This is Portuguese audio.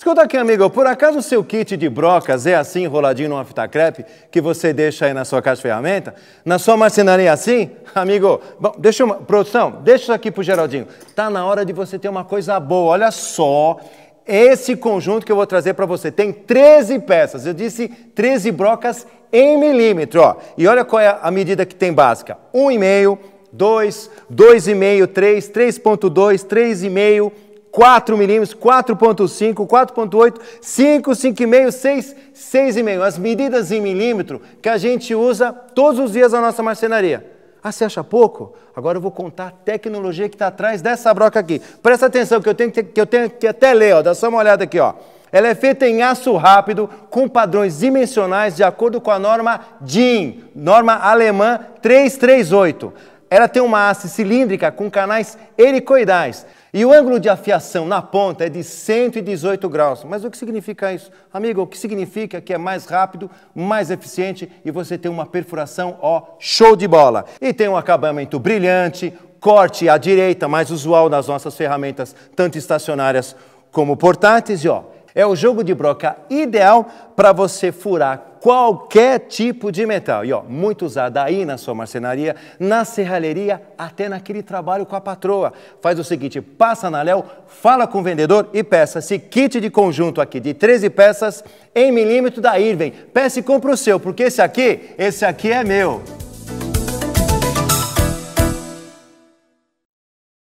Escuta aqui, amigo, por acaso o seu kit de brocas é assim, enroladinho numa fita crepe, que você deixa aí na sua caixa de ferramenta? Na sua marcenaria assim? Amigo, bom, deixa uma, produção, deixa isso aqui pro Geraldinho. Tá na hora de você ter uma coisa boa, olha só esse conjunto que eu vou trazer para você. Tem 13 peças, eu disse 13 brocas em milímetro, ó. E olha qual é a medida que tem básica, 1,5, 2, 2,5, 3, 3,2, 3,5, 4 milímetros, 4.5, 4.8, 5, 5,5, 6, 6,5. As medidas em milímetro que a gente usa todos os dias na nossa marcenaria. Ah, você acha pouco? Agora eu vou contar a tecnologia que está atrás dessa broca aqui. Presta atenção que eu tenho que, que, eu tenho que até ler, ó, dá só uma olhada aqui. ó. Ela é feita em aço rápido, com padrões dimensionais de acordo com a norma DIN, norma alemã 338. Ela tem uma haste cilíndrica com canais helicoidais e o ângulo de afiação na ponta é de 118 graus. Mas o que significa isso? Amigo, o que significa que é mais rápido, mais eficiente e você tem uma perfuração, ó, show de bola. E tem um acabamento brilhante, corte à direita, mais usual nas nossas ferramentas, tanto estacionárias como portáteis, e ó, é o jogo de broca ideal para você furar qualquer tipo de metal. E ó, muito usada aí na sua marcenaria, na serralheria, até naquele trabalho com a patroa. Faz o seguinte, passa na Léo, fala com o vendedor e peça esse kit de conjunto aqui de 13 peças em milímetro da Irving. Peça e compra o seu, porque esse aqui, esse aqui é meu.